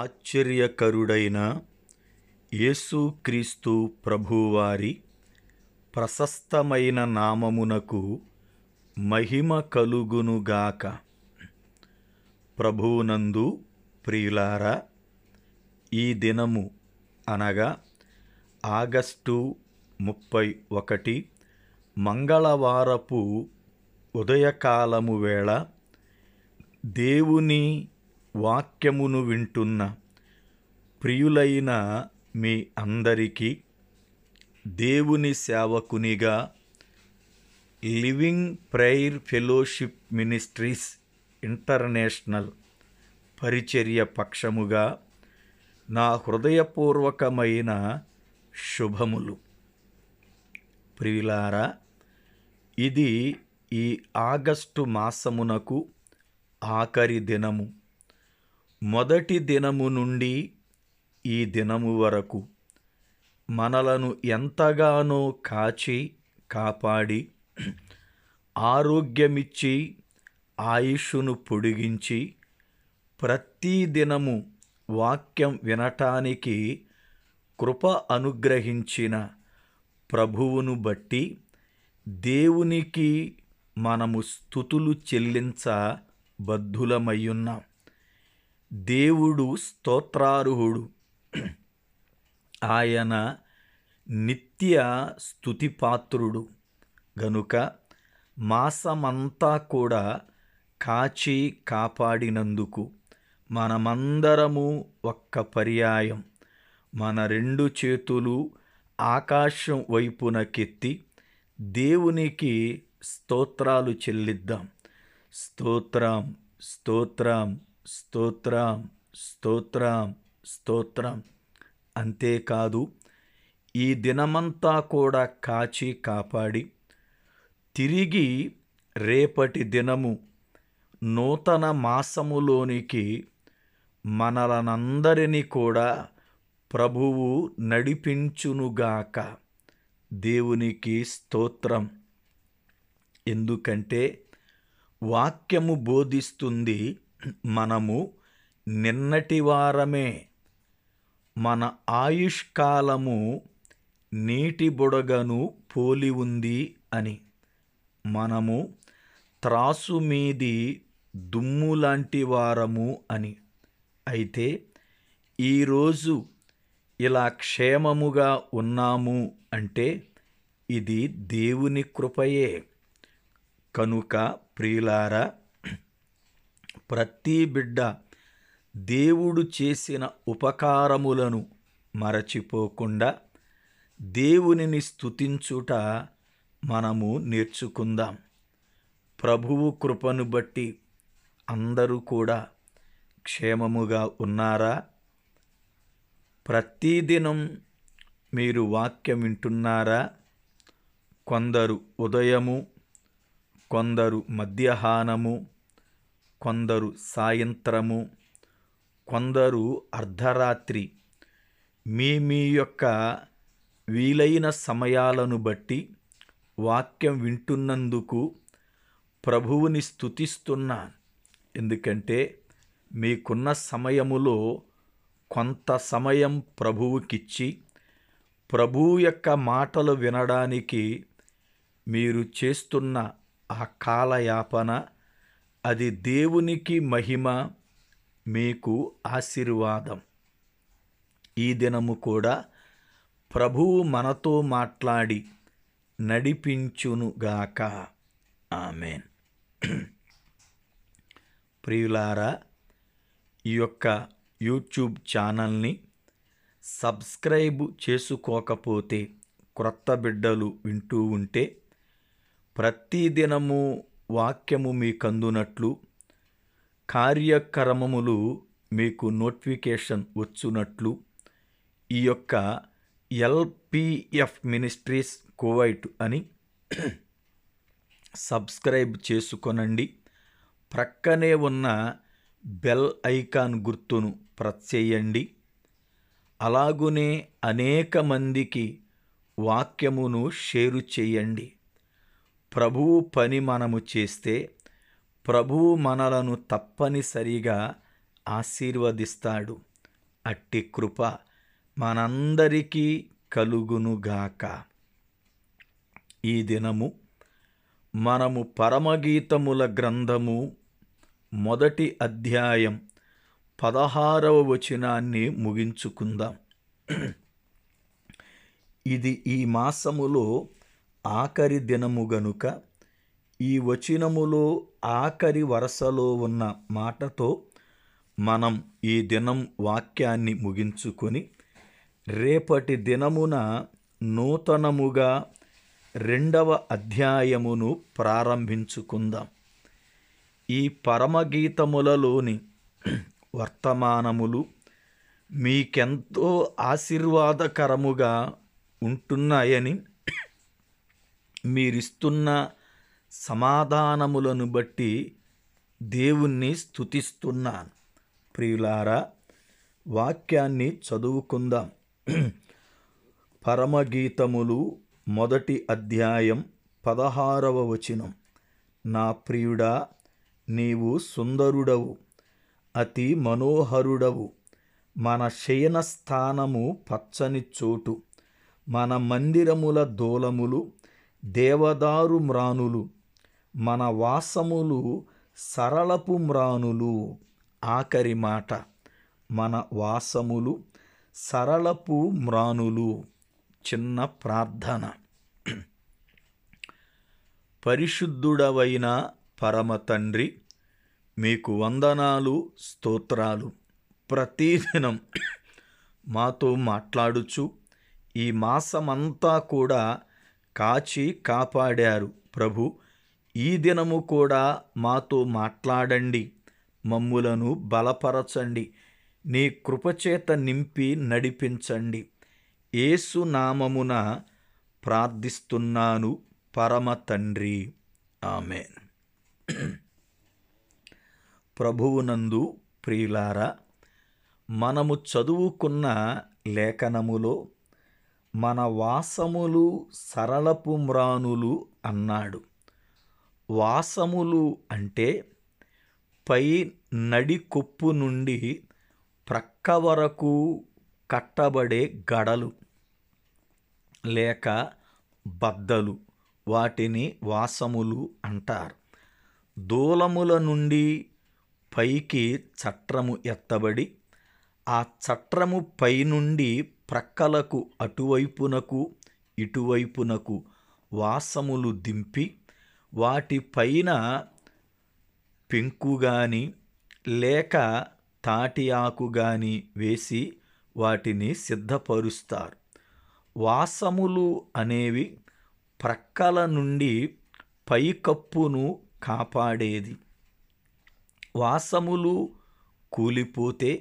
ఆశ్చర్యకరుడైన యేసుక్రీస్తు ప్రభువారి ప్రశస్తమైన నామమునకు మహిమ కలుగునుగాక ప్రభువునందు ప్రియులారా ఈ దినము అనగా ఆగస్టు ముప్పై ఒకటి మంగళవారపు ఉదయకాలము వేళ దేవుని వాక్యమును వింటున్న ప్రియులైన మీ అందరికీ దేవుని సేవకునిగా living prayer fellowship ministries international పరిచర్య పక్షముగా నా హృదయపూర్వకమైన శుభములు ప్రియులారా ఇది ఈ ఆగస్టు మాసమునకు ఆఖరి దినము మొదటి దినము నుండి ఈ దినము వరకు మనలను ఎంతగానో కాచి కాపాడి ఆరోగ్యమిచ్చి ఆయుష్ను పొడిగించి ప్రతీ దినము వాక్యం వినటానికి కృప అనుగ్రహించిన ప్రభువును బట్టి దేవునికి మనము స్థుతులు చెల్లించ బద్ధులమయ్యున్నాం దేవుడు స్తోత్రార్హుడు ఆయన నిత్య స్థుతిపాత్రుడు గనుక మాసమంతా కూడా కాచి కాపాడినందుకు మనమందరము ఒక్క పర్యాయం మన రెండు చేతులు ఆకాశం వైపునకెత్తి దేవునికి స్తోత్రాలు చెల్లిద్దాం స్తోత్రం స్తోత్రం స్తోత్రం స్తోత్రం స్తోత్రం అంతేకాదు ఈ దినమంతా కూడా కాచి కాపాడి తిరిగి రేపటి దినము నూతన మాసములోనికి మనలనందరినీ కూడా ప్రభువు నడిపించునుగాక దేవునికి స్తోత్రం ఎందుకంటే వాక్యము బోధిస్తుంది మనము నిన్నటి వారమే మన ఆయుష్కాలము నీటి బుడగను పోలి ఉంది అని మనము త్రాసు మీది దుమ్ము లాంటి వారము అని అయితే ఈరోజు ఇలా క్షేమముగా ఉన్నాము అంటే ఇది దేవుని కృపయే కనుక ప్రియులారా ప్రతి బిడ్డ దేవుడు చేసిన ఉపకారములను మరచిపోకుండా దేవునిని స్థుతించుట మనము నేర్చుకుందాం ప్రభువు కృపను బట్టి అందరూ కూడా క్షేమముగా ఉన్నారా ప్రతిదినం మీరు వాక్యం వింటున్నారా కొందరు ఉదయము కొందరు మధ్యాహ్నము కొందరు సాయంత్రము కొందరు అర్ధరాత్రి మీ మీ యొక్క వీలైన సమయాలను బట్టి వాక్యం వింటున్నందుకు ప్రభువుని స్థుతిస్తున్నా ఎందుకంటే మీకున్న సమయములో కొంత సమయం ప్రభువుకిచ్చి ప్రభువు యొక్క మాటలు వినడానికి మీరు చేస్తున్న ఆ కాలయాపన అది దేవునికి మహిమ మీకు ఆశీర్వాదం ఈ దినము కూడా ప్రభువు మనతో మాట్లాడి నడిపించునుగాక ఆమెన్ ప్రియులారా ఈ యొక్క యూట్యూబ్ ఛానల్ని సబ్స్క్రైబ్ చేసుకోకపోతే క్రొత్త బిడ్డలు వింటూ ఉంటే ప్రతిదినము వాక్యము మీకందునట్లు కార్యక్రమములు మీకు నోటిఫికేషన్ వచ్చునట్లు ఈ యొక్క ఎల్పిఎఫ్ మినిస్ట్రీస్ కోవైట్ అని సబ్స్క్రైబ్ చేసుకొనండి ప్రక్కనే ఉన్న బెల్ ఐకాన్ గుర్తును ప్రెస్ చేయండి అలాగునే అనేక మందికి వాక్యమును షేరు చేయండి ప్రభువు పని మనము చేస్తే ప్రభువు మనలను తప్పనిసరిగా ఆశీర్వదిస్తాడు అట్టి కృప మనందరికీ కలుగునుగాక ఈ దినము మనము పరమగీతముల గ్రంథము మొదటి అధ్యాయం పదహారవ వచనాన్ని ముగించుకుందాం ఇది ఈ మాసములో ఆఖరి దినము గనుక ఈ వచనములో ఆఖరి వరసలో ఉన్న మాటతో మనం ఈ దినం వాక్యాన్ని ముగించుకొని రేపటి దినమున నూతనముగా రెండవ అధ్యాయమును ప్రారంభించుకుందాం ఈ పరమగీతములలోని వర్తమానములు మీకెంతో ఆశీర్వాదకరముగా ఉంటున్నాయని మీరిస్తున్న సమాధానములను బట్టి దేవుణ్ణి స్థుతిస్తున్నాను ప్రియులారా వాక్యాన్ని చదువుకుందాం పరమగీతములు మొదటి అధ్యాయం పదహారవ వచనం నా ప్రియుడా నీవు సుందరుడవు అతి మనోహరుడవు మన శయన స్థానము పచ్చని చోటు మన మందిరముల దూలములు దేవదారు మ్రానులు మన వాసములు సరళపు మ్రానులు ఆఖరి మాట మన వాసములు సరళపు మ్రానులు చిన్న ప్రార్థన పరిశుద్ధుడవైన పరమ తండ్రి మీకు వందనాలు స్తోత్రాలు ప్రతిదినం మాతో మాట్లాడుచు ఈ మాసమంతా కూడా కాచి కాపాడారు ప్రభు ఈ దినము కూడా మాతో మాట్లాడండి మమ్ములను బలపరచండి నీ కృపచేత నింపి నడిపించండి ఏసు నామమున ప్రార్థిస్తున్నాను పరమ తండ్రి ఆమెన్ ప్రభువునందు ప్రియులారా మనము చదువుకున్న లేఖనములో మన వాసములు సరళపు మ్రానులు అన్నాడు వాసములు అంటే పై నడికొప్పు నుండి ప్రక్క వరకు కట్టబడే గడలు లేక బద్దలు వాటిని వాసములు అంటారు దూలముల నుండి పైకి చట్రము ఎత్తబడి ఆ చట్రము పైనుండి ప్రక్కలకు అటువైపునకు ఇటువైపునకు వాసములు దింపి వాటిపైన పెంకు గాని లేక తాటి ఆకు గాని వేసి వాటిని సిద్ధపరుస్తారు వాసములు అనేవి ప్రక్కల నుండి పైకప్పును కాపాడేది వాసములు కూలిపోతే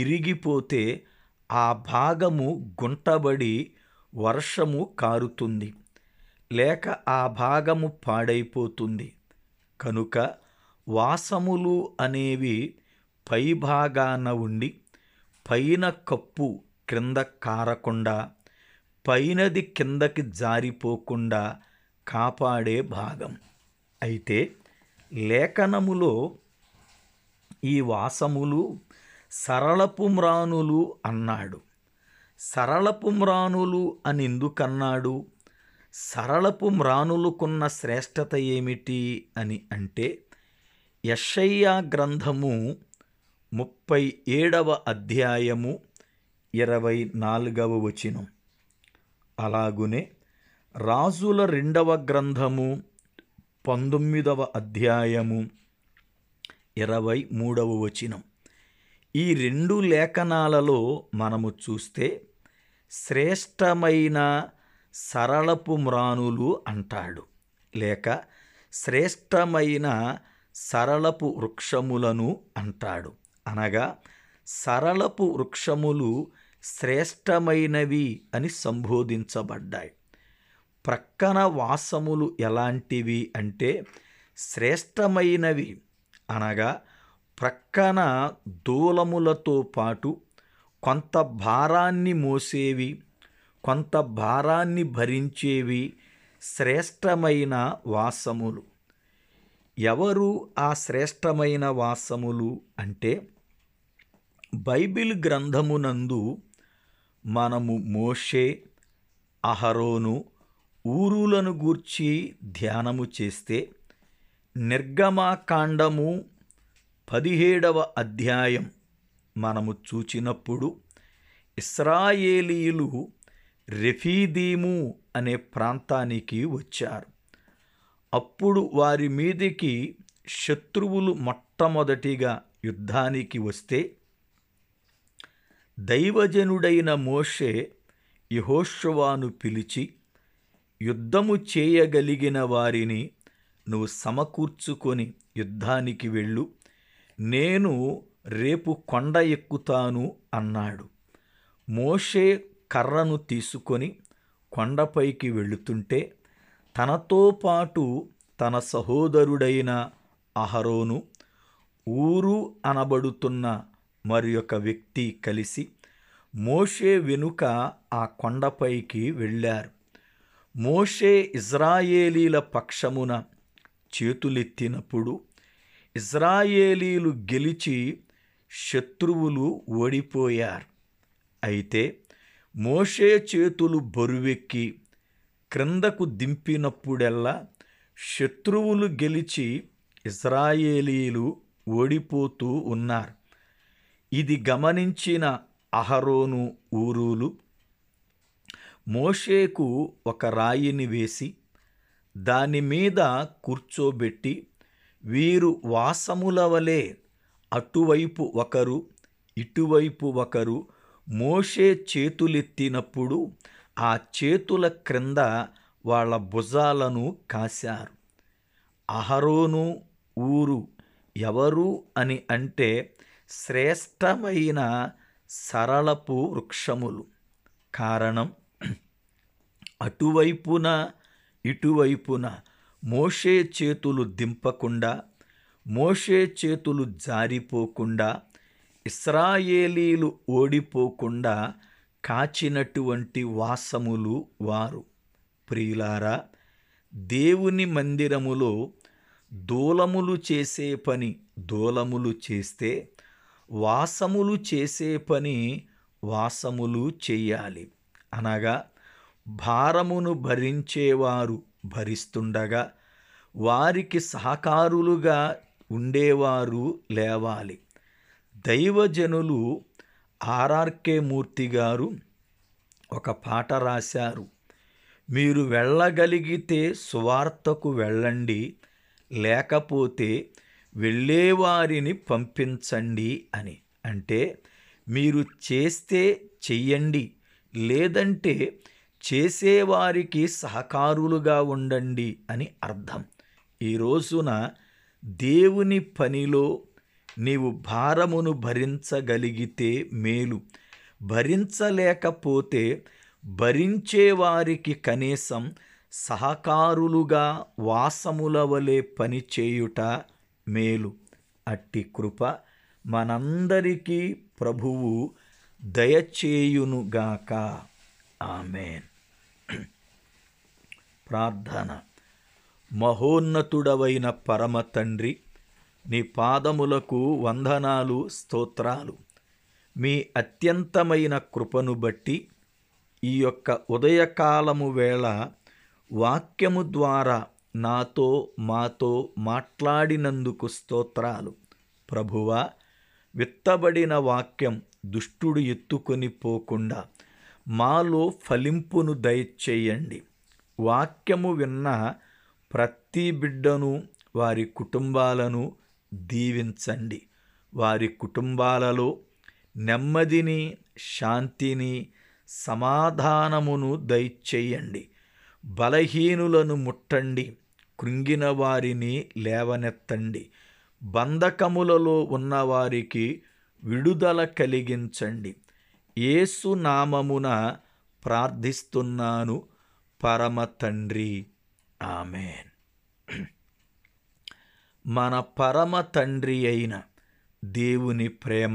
ఇరిగిపోతే ఆ భాగము గుంటబడి వర్షము కారుతుంది లేక ఆ భాగము పాడైపోతుంది కనుక వాసములు అనేవి పై భాగాన ఉండి పైన కప్పు క్రింద కారకుండా పైనది కిందకి జారిపోకుండా కాపాడే భాగం అయితే లేఖనములో ఈ వాసములు సరళపుమ్రానులు అన్నాడు సరళపుమ్రానులు మ్రానులు అని ఎందుకన్నాడు సరళపు మ్రానులకున్న శ్రేష్టత ఏమిటి అని అంటే యషయ్యా గ్రంథము ముప్పై ఏడవ అధ్యాయము ఇరవై నాలుగవ వచనం అలాగునే రాజుల రెండవ గ్రంథము పంతొమ్మిదవ అధ్యాయము ఇరవై మూడవ వచనం ఈ రెండు లేఖనాలలో మనము చూస్తే శ్రేష్టమైన సరళపు మ్రానులు అంటాడు లేక శ్రేష్టమైన సరళపు వృక్షములను అంటాడు అనగా సరళపు వృక్షములు శ్రేష్టమైనవి అని సంబోధించబడ్డాయి ప్రక్కన వాసములు ఎలాంటివి అంటే శ్రేష్టమైనవి అనగా ప్రక్కన దూలములతో పాటు కొంత భారాన్ని మోసేవి కొంత భారాన్ని భరించేవి శ్రేష్టమైన వాసములు ఎవరు ఆ శ్రేష్టమైన వాసములు అంటే బైబిల్ గ్రంథమునందు మనము మోషే అహరోను ఊరులను గూర్చి ధ్యానము చేస్తే నిర్గమాకాండము పదిహేడవ అధ్యాయం మనము చూచినప్పుడు ఇస్రాయేలీలు రెఫీదీము అనే ప్రాంతానికి వచ్చారు అప్పుడు వారి మీదికి శత్రువులు మొట్టమొదటిగా యుద్ధానికి వస్తే దైవజనుడైన మోషే యహోష్వాను పిలిచి యుద్ధము చేయగలిగిన వారిని నువ్వు సమకూర్చుకొని యుద్ధానికి వెళ్ళు నేను రేపు కొండ ఎక్కుతాను అన్నాడు మోషే కర్రను తీసుకొని కొండపైకి వెళుతుంటే తనతో పాటు తన సహోదరుడైన అహరోను ఊరు అనబడుతున్న మరి ఒక వ్యక్తి కలిసి మోషే వెనుక ఆ కొండపైకి వెళ్ళారు మోషే ఇజ్రాయేలీల పక్షమున చేతులెత్తినప్పుడు ఇజ్రాయేలీలు గెలిచి శత్రువులు ఓడిపోయారు అయితే మోషే చేతులు బరువెక్కి క్రిందకు దింపినప్పుడెల్లా శత్రువులు గెలిచి ఇజ్రాయేలీలు ఓడిపోతూ ఉన్నారు ఇది గమనించిన అహరోను ఊరులు మోషేకు ఒక రాయిని వేసి దాని మీద కూర్చోబెట్టి వీరు వాసముల వలె అటువైపు ఒకరు ఇటువైపు ఒకరు మోషే చేతులెత్తినప్పుడు ఆ చేతుల క్రింద వాళ్ళ భుజాలను కాశారు అహరోను ఊరు ఎవరు అని అంటే శ్రేష్టమైన సరళపు వృక్షములు కారణం అటువైపున ఇటువైపున మోషే చేతులు దింపకుండా మోషే చేతులు జారిపోకుండా ఇస్రాయేలీలు ఓడిపోకుండా కాచినటువంటి వాసములు వారు ప్రియులారా దేవుని మందిరములో దూలములు చేసే పని దూలములు చేస్తే వాసములు చేసే పని వాసములు చేయాలి అనగా భారమును భరించేవారు భరిస్తుండగా వారికి సహకారులుగా ఉండేవారు లేవాలి దైవజనులు ఆర్ఆర్కే మూర్తి గారు ఒక పాట రాశారు మీరు వెళ్ళగలిగితే సువార్తకు వెళ్ళండి లేకపోతే వెళ్ళేవారిని పంపించండి అని అంటే మీరు చేస్తే చెయ్యండి లేదంటే చేసేవారికి సహకారులుగా ఉండండి అని అర్థం ఈరోజున దేవుని పనిలో నీవు భారమును భరించగలిగితే మేలు భరించలేకపోతే భరించేవారికి కనీసం సహకారులుగా వాసముల వలె పనిచేయుట మేలు అట్టి కృప మనందరికీ ప్రభువు దయచేయునుగాక ఆమెన్ ప్రార్థన మహోన్నతుడవైన పరమ తండ్రి నీ పాదములకు వందనాలు స్తోత్రాలు మీ అత్యంతమైన కృపను బట్టి ఈ యొక్క ఉదయకాలము వేళ వాక్యము ద్వారా నాతో మాతో మాట్లాడినందుకు స్తోత్రాలు ప్రభువా విత్తబడిన వాక్యం దుష్టుడు ఎత్తుకొని పోకుండా మాలో ఫలింపును దయచేయండి వాక్యము విన్న ప్రతి బిడ్డను వారి కుటుంబాలను దీవించండి వారి కుటుంబాలలో నెమ్మదిని శాంతిని సమాధానమును దయచేయండి బలహీనులను ముట్టండి కృంగిన వారిని లేవనెత్తండి బంధకములలో ఉన్నవారికి విడుదల కలిగించండి ఏసు నామమున ప్రార్థిస్తున్నాను పరమ తండ్రి ఆమెన్ మన పరమ తండ్రి అయిన దేవుని ప్రేమ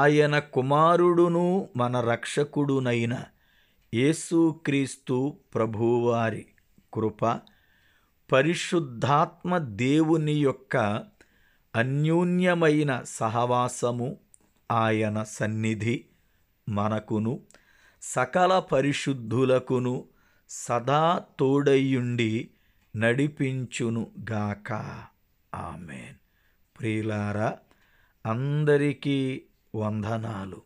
ఆయన కుమారుడును మన రక్షకుడునైన యేసుక్రీస్తు ప్రభువారి కృప పరిశుద్ధాత్మ దేవుని యొక్క అన్యూన్యమైన సహవాసము ఆయన సన్నిధి మనకును సకల పరిశుద్ధులకును సదా తోడయ్యుండి నడిపించునుగాక ఆమెన్ ప్రియులారా అందరికీ వందనాలు